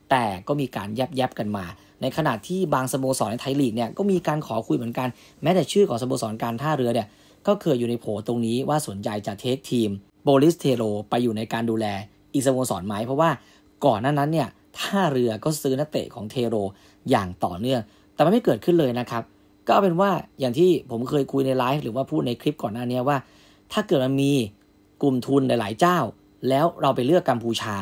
แต่ก็มีการยับยบกันมา ในขณะที่บางสโมสรในไทยลีกเนี่ยก็มีการขอคุยเหมือนกัน แม้แต่ชื่อของสโมสรการท่าเรือเนี่ย ก็เคยอยู่ในโผตรงนี้ว่าสนใจจะเทคทีมโบลิสเทโรไปอยู่ในการดูแล อีสโมสรไหม เพราะว่าก่อนนน้นนั้นเนี่ยท่าเรือก็ซื้อนักเตะของเทโร อย่างต่อเนื่อง แต่มันไม่เกิดขึ้นเลยนะครับ ก็เป็นว่าอย่างที่ผมเคยคุยในไลฟ์หรือว่าพูดในคลิปก่อนหน้านี้ว่า ถ้าเกิดมันมีกลุ่มทุนหลายๆ เจ้า แล้วเราไปเลือกกัมพูชา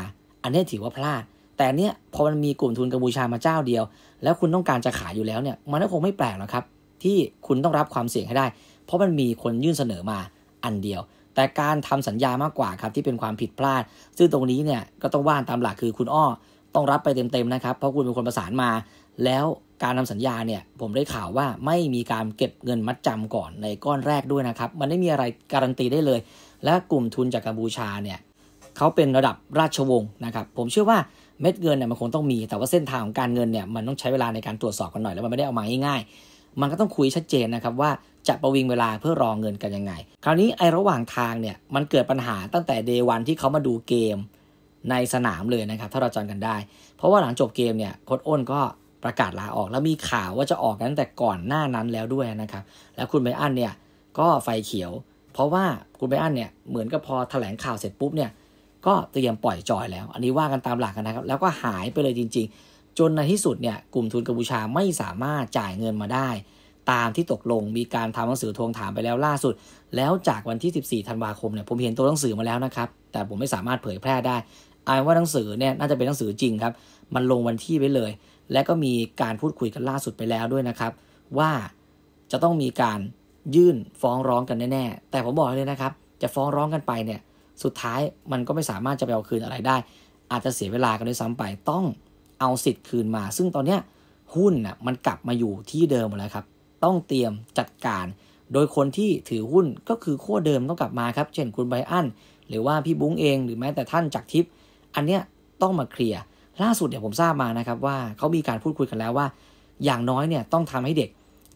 อันนี้ถือว่าพลาดแต่เนี้ยพอมันมีกลุ่มทุนกัมพูชามาเจ้าเดียว แล้วคุณต้องการจะขายอยู่แล้วเนี่ย มันก็คงไม่แปลกหรอกครับ ที่คุณต้องรับความเสี่ยงให้ได้ เพราะมันมีคนยื่นเสนอมาอันเดียว แต่การทำสัญญามากกว่าครับ ที่เป็นความผิดพลาด ซึ่งตรงนี้เนี่ยก็ต้องว่านตามหลักคือคุณอ้อต้องรับไปเต็มๆนะครับ เพราะคุณเป็นคนประสานมา แล้วการทำสัญญาเนี่ยผมได้ข่าวว่าไม่มีการเก็บเงินมัดจำก่อน ในก้อนแรกด้วยนะครับ มันไม่มีอะไรการันตีได้เลยและกลุ่มทุนจากกัมพูชาเนี่ยเขาเป็นระดับราชวงศ์นะครับ ผมเชื่อว่าเม็ดเงินเนี่ยมันคงต้องมีแต่ว่าเส้นทางของการเงินเนี่ยมันต้องใช้เวลาในการตรวจสอบกันหน่อยแล้วมันไม่ได้เอามาง่ายๆ มันก็ต้องคุยชัดเจนนะครับว่าจะประวิงเวลาเพื่อรอเงินกันยังไง คราวนี้ไอ้ระหว่างทางเนี่ยมันเกิดปัญหาตั้งแต่เดวันที่เขามาดูเกมในสนามเลยนะครับถ้าเราจำกันได้ เพราะว่าหลังจบเกมเนี่ยโค้ดอ้นก็ประกาศลาออก แล้วมีข่าวว่าจะออกกันตั้งแต่ก่อนหน้านั้นแล้วด้วยนะครับแล้วคุณไบอันเนี่ยก็ไฟเขียว เพราะว่าคุณไบอันเนี่ยเหมือนกับพอแถลงข่าวเสร็จปุ๊บเนี่ยก็เตรียมปล่อยจอยแล้ว อันนี้ว่ากันตามหลักนะครับ แล้วก็หายไปเลยจริงๆ จนในที่สุดเนี่ย กลุ่มทุนกัมพูชาไม่สามารถจ่ายเงินมาได้ ตามที่ตกลง มีการทำหนังสือทวงถามไปแล้วล่าสุด แล้วจากวันที่ 14ธันวาคมเนี่ย ผมเห็นตัวหนังสือมาแล้วนะครับ แต่ผมไม่สามารถเผยแพร่ได้ อายว่าหนังสือเนี่ยน่าจะเป็นหนังสือจริงครับ มันลงวันที่ไปเลย และก็มีการพูดคุยกันล่าสุดไปแล้วด้วยนะครับ ว่าจะต้องมีการยื่นฟ้องร้องกันแน่ๆ แต่ผมบอกเลยนะครับ จะฟ้องร้องกันไปเนี่ยสุดท้ายมันก็ไม่สามารถจะไปเอาคืนอะไรได้ อาจจะเสียเวลากันด้วยซ้ำไป ต้องเอาสิทธิ์คืนมา ซึ่งตอนเนี้ยหุ้นน่ะมันกลับมาอยู่ที่เดิมหมดแล้วครับ ต้องเตรียมจัดการ โดยคนที่ถือหุ้นก็คือขั้วเดิมต้องกลับมาครับ เช่นคุณไบอัน หรือว่าพี่บุ้งเอง หรือแม้แต่ท่านจากทิพย์ อันเนี้ยต้องมาเคลียร์ ล่าสุดเนี่ยผมทราบมานะครับว่าเขามีการพูดคุยกันแล้วว่า อย่างน้อยเนี่ยต้องทำให้เด็ก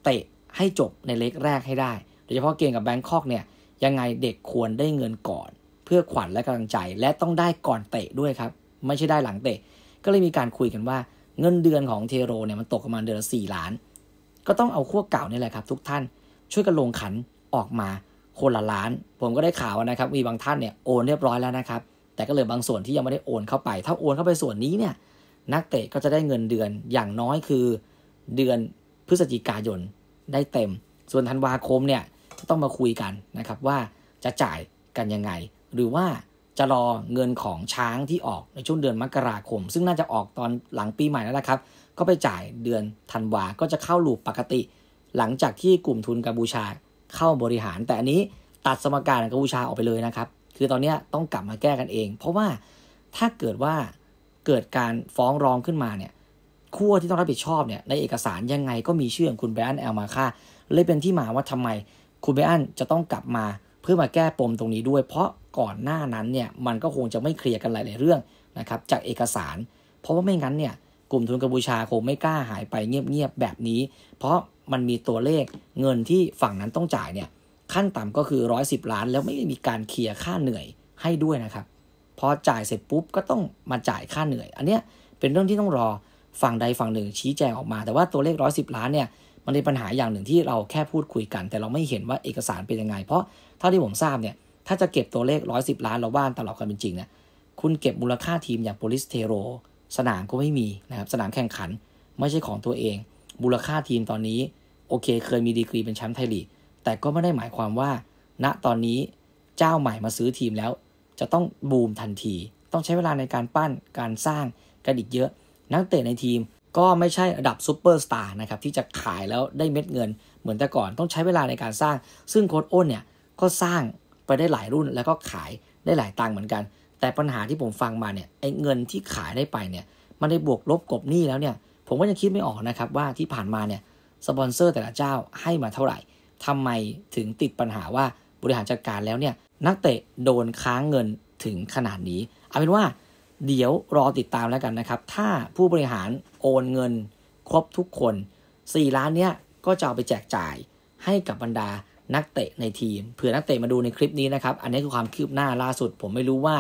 เตะให้จบในเล็กแรกให้ได้ โดยเฉพาะเกมกับแบงคอกเนี่ยยังไงเด็กควรได้เงินก่อนเพื่อขวัญและกำลังใจและต้องได้ก่อนเตะด้วยครับไม่ใช่ได้หลังเตะ ก็เลยมีการคุยกันว่าเงินเดือนของเทโรเนี่ยมันตกประมาณเดือนละสี่ล้าน ก็ต้องเอาขั้วเก่านี่แหละครับ ทุกท่านช่วยกันลงขันออกมาคนละล้าน ผมก็ได้ข่าวนะครับ มีบางท่านเนี่ยโอนเรียบร้อยแล้วนะครับ แต่ก็เหลือบางส่วนที่ยังไม่ได้โอนเข้าไป ถ้าโอนเข้าไปส่วนนี้เนี่ยนักเตะก็จะได้เงินเดือนอย่างน้อยคือ เดือนพฤศจิกายนได้เต็ม ส่วนธันวาคมเนี่ยต้องมาคุยกันนะครับว่าจะจ่ายกันยังไงหรือว่าจะรอเงินของช้างที่ออกในช่วงเดือนมกราคมซึ่งน่าจะออกตอนหลังปีใหม่แล้วนะครับก็ไปจ่ายเดือนธันวา ก็จะเข้าลูปปกติ หลังจากที่กลุ่มทุนกัมพูชาเข้าบริหาร แต่อันนี้ตัดสมการกัมพูชาออกไปเลยนะครับ คือตอนนี้ต้องกลับมาแก้กันเอง เพราะว่าถ้าเกิดว่าเกิดการฟ้องร้องขึ้นมาเนี่ยขั้วที่ต้องรับผิดชอบเนี่ยในเอกสารยังไงก็มีชื่อของคุณแบรนแอลมาค่าเลยเป็นที่มาว่าทำไม คุณแบรนจะต้องกลับมาเพื่อมาแก้ปมตรงนี้ด้วยเพราะก่อนหน้านั้นเนี่ยมันก็คงจะไม่เคลียร์กันหลายๆเรื่องนะครับจากเอกสาร เพราะว่าไม่งั้นเนี่ยกลุ่มทุนกัมพูชาคงไม่กล้าหายไปเงียบๆแบบนี้ เพราะมันมีตัวเลขเงินที่ฝั่งนั้นต้องจ่ายเนี่ยขั้นต่ำก็คือ 110 ล้าน แล้วไม่มีการเคลียร์ค่าเหนื่อยให้ด้วยนะครับพอจ่ายเสร็จปุ๊บก็ต้องมาจ่ายค่าเหนื่อย อันเนี้ยเป็นเรื่องที่ต้องรอฝั่งใดฝั่งหนึ่งชี้แจงออกมา แต่ว่าตัวเลข 110 ล้านเนี่ยมันเป็นปัญหาอย่างหนึ่งที่เราแค่พูดคุยกัน แต่เราไม่เห็นว่าเอกสารเป็นยังไงเพราะเท่าที่ผมทราบเนี่ยถ้าจะเก็บตัวเลขร้อยสิบล้านเราว่านตลอดกันเป็นจริงนะคุณเก็บมูลค่าทีมอย่างโปลิสเทโรสนามก็ไม่มีนะครับ สนามแข่งขัน ไม่ใช่ของตัวเอง มูลค่าทีมตอนนี้โอเคเคยมีดีกรี เป็นแชมป์ไทยลีก แต่ก็ไม่ได้หมายความว่าณตอนนี้เจ้าใหม่มาซื้อทีมแล้ว จะต้องบูมทันที ต้องใช้เวลาในการปั้น การสร้างกันอีกเยอะ นักเตะในทีมก็ไม่ใช่ระดับซูเปอร์สตาร์นะครับที่จะขายแล้วได้เม็ดเงิน เหมือนแต่ก่อน ต้องใช้เวลาในการสร้าง ซึ่งโค้ดอ้นเนี่ยก็สร้างไปได้หลายรุ่นแล้วก็ขายได้หลายตังค์เหมือนกัน แต่ปัญหาที่ผมฟังมาเนี่ยไอ้เงินที่ขายได้ไปเนี่ยมันได้บวกลบกบหนี้แล้วเนี่ยผมก็ยังคิดไม่ออกนะครับว่าที่ผ่านมาเนี่ยสปอนเซอร์แต่ละเจ้าให้มาเท่าไหร่ทำไมถึงติดปัญหาว่าบริหารจัดการแล้วเนี่ยนักเตะโดนค้างเงินถึงขนาดนี้เอาเป็นว่า เดี๋ยวรอติดตามแล้วกันนะครับถ้าผู้บริหารโอนเงิน ครบทุกคน 4 ล้านเนี่ยก็จะเอาไปแจกจ่ายให้กับบรรดานักเตะในทีมเผื่อนักเตะมาดูในคลิปนี้นะครับ อันนี้คือความคืบหน้าล่าสุด ผมไม่รู้ว่า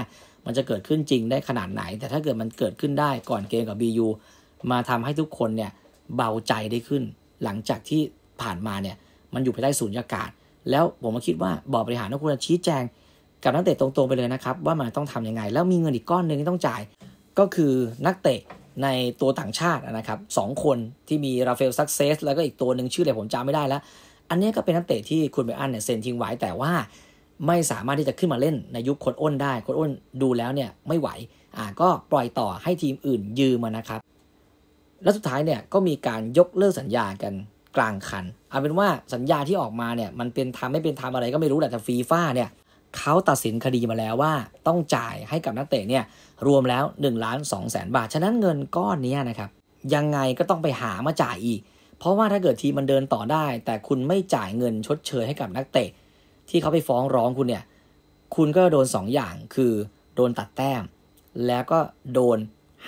มันจะเกิดขึ้นจริงได้ขนาดไหน แต่ถ้าเกิดมันเกิดขึ้นได้ก่อนเกมกับ BU มาทำให้ทุกคนเนี่ยเบาใจได้ขึ้น หลังจากที่ผ่านมาเนี่ย มันอยู่ภายใต้สูญยากาศ แล้วผมมาคิดว่าบอร์ดบริหารต้องควรชี้แจง กับนักเตะตรงๆไปเลยนะครับว่ามันต้องทํำยังไงแล้วมีเงินอีกก้อนหนึ่งที่ต้องจ่ายก็คือนักเตะในตัวต่างชาตินะครับสองคนที่มีราเฟลซักเซสแล้วก็อีกตัวหนึ่งชื่ออะไรผมจำไม่ได้แล้วอันนี้ก็เป็นนักเตะที่คุณเบอันเนี่ยเซ็นทิ้งไว้แต่ว่า ไม่สามารถที่จะขึ้นมาเล่นในยุคโคดอ้นได้โคดอ้นดูแล้วเนี่ยไม่ไหวอ่าก็ปล่อยต่อให้ทีมอื่นยืมมานะครับ และสุดท้ายเนี่ยก็มีการยกเลิกสัญญากันกลางคันเอาเป็นว่าสัญญาที่ออกมาเนี่ยมันเป็นธรรมไม่เป็นธรรมอะไรก็ไม่รู้แหละแต่ฟีฟ่าเนี่ยเขาตัดสินคดีมาแล้วว่า ต้องจ่ายให้กับนักเตะเนี่ยรวมแล้ว1ล้านสองแสนบาท ฉะนั้นเงินก้อนนี้นะครับยังไงก็ต้องไปหามาจ่ายอีกเพราะว่าถ้าเกิดทีมมันเดินต่อได้ แต่คุณไม่จ่ายเงินชดเชยให้กับนักเตะ ที่เขาไปฟ้องร้องคุณเนี่ย คุณก็โดน2ออย่างคือโดนตัดแต้ม แล้วก็โดน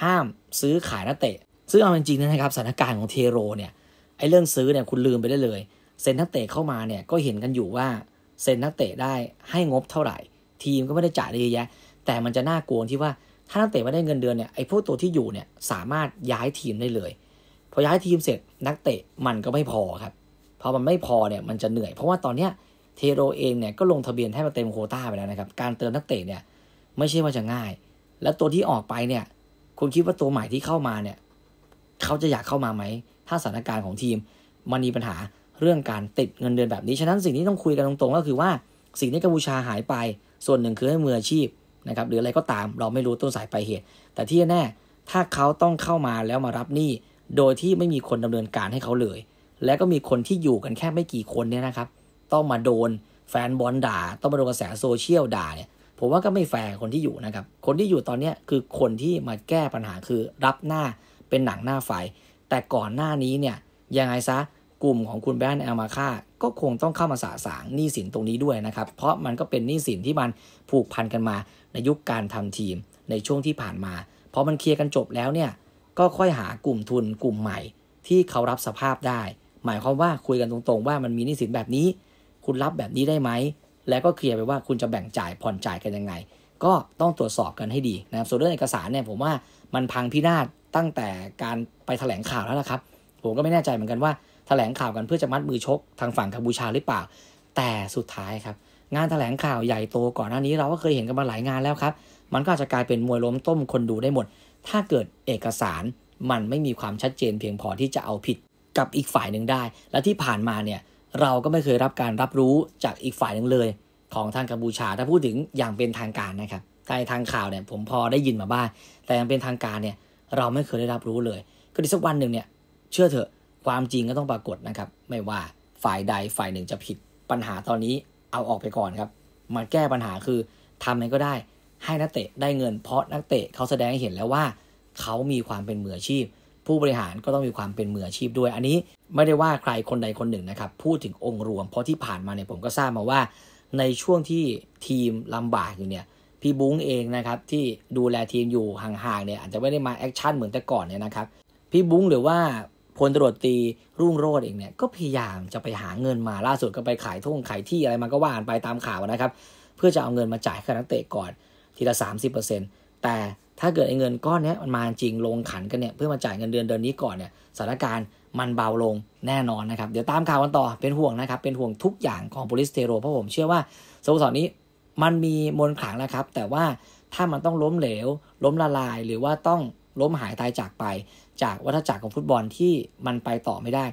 ห้ามซื้อขายนักเตะ ซึ่งเอาจริงๆนะครับสถานการณ์ของเทโรเนี่ยไอ้เรื่องซื้อเนี่ยคุณลืมไปได้เลย เซ็นนักเตะเข้ามาเนี่ยก็เห็นกันอยู่ว่า เซ็นนักเตะได้ให้งบเท่าไหร่ ทีมก็ไม่ได้จ่ายเลยแยะแต่มันจะน่ากลัวที่ว่าถ้านักเตะไม่ได้เงินเดือนเนี่ยไอ้พวกตัวที่อยู่เนี่ยสามารถย้ายทีมได้เลยพอย้ายทีมเสร็จนักเตะมันก็ไม่พอครับ พอมันไม่พอเนี่ยมันจะเหนื่อยเพราะว่าตอนเนี้ยเทโรเองเนี่ยก็ลงทะเบียนให้มาเต็มโคต้าไปแล้วนะครับการเติมนักเตะเนี่ย ไม่ใช่ว่าจะง่าย และตัวที่ออกไปเนี่ยคุณคิดว่าตัวใหม่ที่เข้ามาเนี่ยเขาจะอยากเข้ามาไหม ถ้าสถานการณ์ของทีมมันมีปัญหาเรื่องการติดเงินเดือนแบบนี้ฉะนั้นสิ่งที่ต้องคุยกันตรงๆก็คือว่า สิ่งที่กบูชาหายไป ส่วนหนึ่งคือให้มืออาชีพนะครับหรืออะไรก็ตามเราไม่รู้ต้นสายปลายเหตุ แต่ที่แน่ถ้าเขาต้องเข้ามาแล้วมารับหนี้โดยที่ไม่มีคนดำเนินการให้เขาเลย และก็มีคนที่อยู่กันแค่ไม่กี่คนเนี่ยนะครับ ต้องมาโดนแฟนบอลด่า ต้องมาโดนกระแสโซเชียลด่าเนี่ยผมว่าก็ไม่แฟร์คนที่อยู่นะครับ คนที่อยู่ตอนนี้คือคนที่มาแก้ปัญหาคือรับหน้าเป็นหนังหน้าไฟแต่ก่อนหน้านี้เนี่ยยังไงซะกลุ่มของคุณแบรนด์แอลมาค่าก็คงต้องเข้ามาสะสางหนี้สินตรงนี้ด้วยนะครับ เพราะมันก็เป็นหนี้สินที่มันผูกพันกันมาในยุคการทำทีม ในช่วงที่ผ่านมาพอมันเคลียร์กันจบแล้วเนี่ยก็ค่อยหากลุ่มทุนกลุ่มใหม่ที่เขารับสภาพได้ หมายความว่าคุยกันตรงๆ ว่ามันมีนิสินแบบนี้ คุณรับแบบนี้ได้ไหม แล้วก็เคลียร์ไปว่าคุณจะแบ่งจ่ายผ่อนจ่ายกันยังไง ก็ต้องตรวจสอบกันให้ดีนะครับส่วนเรื่องเอกสารเนี่ยผมว่ามันพังพินาศตั้งแต่การไปแถลงข่าวแล้วนะครับ ผมก็ไม่แน่ใจเหมือนกันว่าแถลงข่าวกันเพื่อจะมัดมือชก ทางฝั่งกัมพูชาหรือเปล่า แต่สุดท้ายครับงานแถลงข่าวใหญ่โตก่อนหน้านี้ เราก็เคยเห็นกันมาหลายงานแล้วครับ มันก็จะกลายเป็นมวยล้มต้มคนดูได้หมดถ้าเกิดเอกสารมันไม่มีความชัดเจนเพียงพอที่จะเอาผิดกับอีกฝ่ายหนึ่งได้ และที่ผ่านมาเนี่ยเราก็ไม่เคยรับการรับรู้จากอีกฝ่ายหนึ่งเลย ของทางกัมพูชาถ้าพูดถึงอย่างเป็นทางการนะครับในทางข่าวเนี่ยผมพอได้ยินมาบ้างแต่ยังเป็นทางการเนี่ยเราไม่เคยได้รับรู้เลย ก็ดีสักวันหนึ่งเนี่ยเชื่อเถอะความจริงก็ต้องปรากฏนะครับ ไม่ว่าฝ่ายใดฝ่ายหนึ่งจะผิด ปัญหาตอนนี้เอาออกไปก่อนครับมาแก้ปัญหาคือทำอะไรก็ได้ให้นักเตะได้เงินเพราะนักเตะเขาแสดงให้เห็นแล้วว่าเขามีความเป็นมืออาชีพ ผู้บริหารก็ต้องมีความเป็นมืออาชีพด้วยอันนี้ไม่ได้ว่าใครคนใดคนหนึ่งนะครับ พูดถึงองค์รวมเพราะที่ผ่านมาเนี่ยผมก็ทราบมาว่า ในช่วงที่ทีมลำบากอยู่เนี่ยพี่บุ้งเองนะครับที่ดูแลทีมอยู่ห่างๆเนี่ยอาจจะไม่ได้มาแอคชั่นเหมือนแต่ก่อนเนี่ยนะครับพี่บุ้งหรือว่าพลตรวจตีรุ่งโรจน์เองเนี่ยก็พยายามจะไปหาเงินมาล่าสุดก็ไปขายทุ่งขายที่อะไรมาก็ว่านไปตามข่าวนะครับเพื่อจะเอาเงินมาจ่ายให้นักเตะก่อนทีละ30%แต่ถ้าเกิดไอ้เงินก้อนนี้มันมาจริงลงขันกันเนี่ยเพื่อมาจ่ายเงินเดือนเดือนนี้ก่อนเนี่ยสถานการณ์มันเบาลงแน่นอนนะครับเดี๋ยวตามข่าวกันต่อเป็นห่วงนะครับเป็นห่วงทุกอย่างของโปลิสเทโรเพราะผมเชื่อว่าสโมสรนี้มันมีมวลขังนะครับแต่ว่าถ้ามันต้องล้มเหลว ล้มละลาย หรือว่าต้องล้มหายตายจากไป จากวัฏจักรของฟุตบอลที่มันไปต่อไม่ได้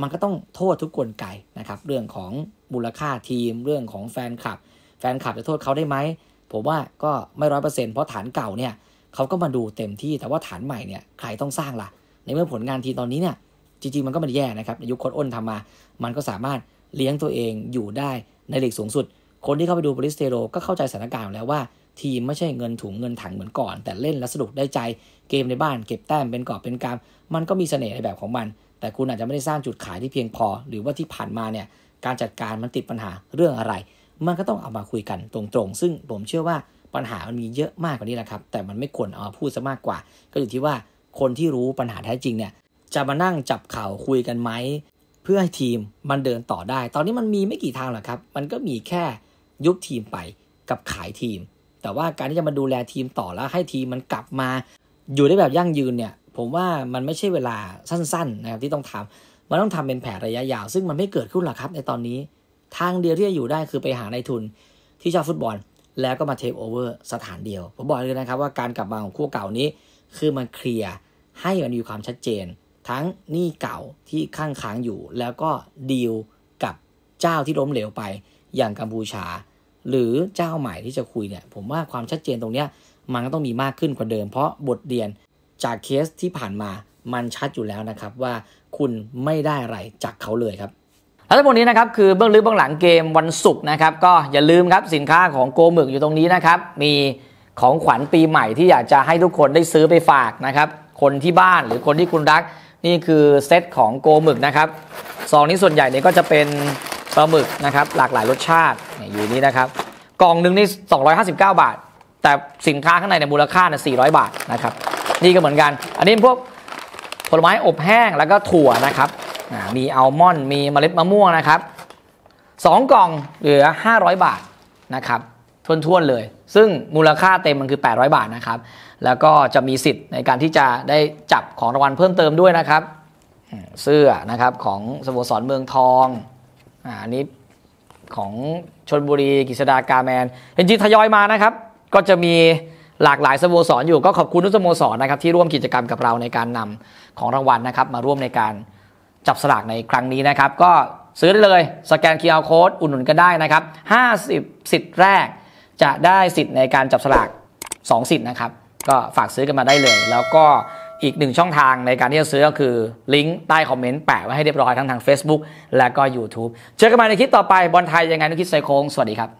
มันก็ต้องโทษทุกกลไกนะครับเรื่องของมูลค่าทีมเรื่องของแฟนคลับแฟนคลับจะโทษเขาได้ไหมผมว่าก็ไม่ร้อยเปอร์เซ็นต์เพราะฐานเก่าเนี่ยเขาก็มาดูเต็มที่ แต่ว่าฐานใหม่เนี่ยใครต้องสร้างละ่ะ ในเมื่อผลงานทีตอนนี้เนี่ยจริงๆ มันก็มมนแย่นะครับ ในยุคโค้รอ้นทำมา มันก็สามารถเลี้ยงตัวเองอยู่ได้ในลีกสูงสุด คนที่เข้าไปดูบริสเตโรก็เข้าใจสถานการณ์แล้วว่าทีมไม่ใช่เงินถุงเงินถังเหมือนก่อน แต่เล่นและสนุกได้ใจเกมในบ้าน เก็บแต้มเป็นกอบเป็นกำมันก็มีเสน่ห์ในแบบของมัน แต่คุณอาจจะไม่ได้สร้างจุดขายที่เพียงพอ หรือว่าที่ผ่านมาเนี่ยการจัดการมันติดปัญหาเรื่องอะไรมันก็ต้องเอามาคุยกันตรงๆ ซึ่งผมเชื่อว่าปัญหา มันมีเยอะมากกว่านี้แหละครับ แต่มันไม่ควรเอามาพูดซะมากกว่า ก็อยู่ที่ว่าคนที่รู้ปัญหาแท้จริง เนี่ย จะมานั่งจับเข่าคุยกันไหม เพื่อให้ทีมมันเดินต่อได้ ตอนนี้มันมีไม่กี่ทางหรอกครับ มันก็มีแค่ยุบทีมไปกับขายทีม แต่ว่าการที่จะมาดูแลทีมต่อแล้ว ให้ทีมมันกลับมา อยู่ได้แบบยั่งยืนเนี่ย ผมว่ามันไม่ใช่เวลาสั้นๆ นะครับที่ต้องทำ มันต้องทำเป็นแผนระยะยาว ซึ่งมันไม่เกิดขึ้นหรอกครับ ในตอนนี้ทางเดียวที่จะอยู่ได้คือไปหาในทุนที่ชอบฟุตบอลแล้วก็มาเทคโอเวอร์สถานเดียวผมบอกเลยนะครับว่าการกลับมาของคู่เก่านี้คือมันเคลียร์ให้มันมีความชัดเจน ทั้งหนี้เก่าที่ข้างค้างอยู่แล้วก็ดีลกับเจ้าที่ล้มเหลวไป อย่างกัมพูชาหรือเจ้าใหม่ที่จะคุยเนี่ย ผมว่าความชัดเจนตรงเนี้ยมันก็ต้องมีมากขึ้นกว่าเดิม เพราะบทเรียนจากเคสที่ผ่านมามันชัดอยู่แล้วนะครับ ว่าคุณไม่ได้อะไรจากเขาเลยครับและทั้งหมดนี้นะครับคือเบื้องลึกเบื้องหลังเกมวันศุกร์นะครับก็อย่าลืมครับสินค้าของโกหมึกอยู่ตรงนี้นะครับ มีของขวัญปีใหม่ที่อยากจะให้ทุกคนได้ซื้อไปฝากนะครับ คนที่บ้านหรือคนที่คุณรักนี่คือเซตของโกหมึกนะครับซองนี้ส่วนใหญ่เนี่ยก็จะเป็นปลาหมึกนะครับหลากหลายรสชาติอยู่นี้นะครับ กล่องหนึ่งนี่259 บาท แต่สินค้าข้างในเนี่ยมูลค่าเนี่ย400 บาทนะครับนี่ก็เหมือนกัน อันนี้พวกผลไม้อบแห้งแล้วก็ถั่วนะครับมีอัลมอนด์มีเมล็ดมะม่วง นะครับสองกล่องเหลือ 500 บาท นะครับทวน ๆ เลย ซึ่งมูลค่าเต็มมันคือ 800 บาทนะครับ แล้วก็จะมีสิทธิ์ในการที่จะได้จับของรางวัลเพิ่มเติมด้วยนะครับ เสื้อ นะครับ ของสโมสรเมืองทองอันนี้ของชนบุรีกิษดากาแมนเจ็ิจๆทยอยมานะครับ ก็จะมีหลากหลายสโมสรอยู่ ก็ขอบคุณทุกสโมสรนะครับ ที่ร่วมกิจกรรมกับเราในการนำของรางวัลนะครับมาร่วมในการจับสลากในครั้งนี้นะครับก็ซื้อได้เลยสแกน QR Code อุดหนุนก็ได้นะครับ 50 สิทธิ์แรกจะได้สิทธิ์ในการจับสลาก 2 สิทธิ์นะครับ ก็ฝากซื้อกันมาได้เลย แล้วก็อีกหนึ่งช่องทางในการที่จะซื้อก็คือ ลิงก์ใต้คอมเมนต์ แปะไว้ให้เรียบร้อยทั้งทาง Facebook และก็ YouTube เจอกันใหม่ในคลิปต่อไปบอลไทยยังไงนุคิดไซโคงสวัสดีครับ